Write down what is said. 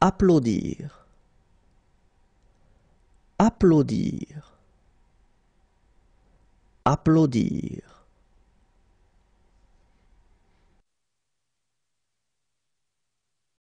Applaudir. Applaudir. Applaudir.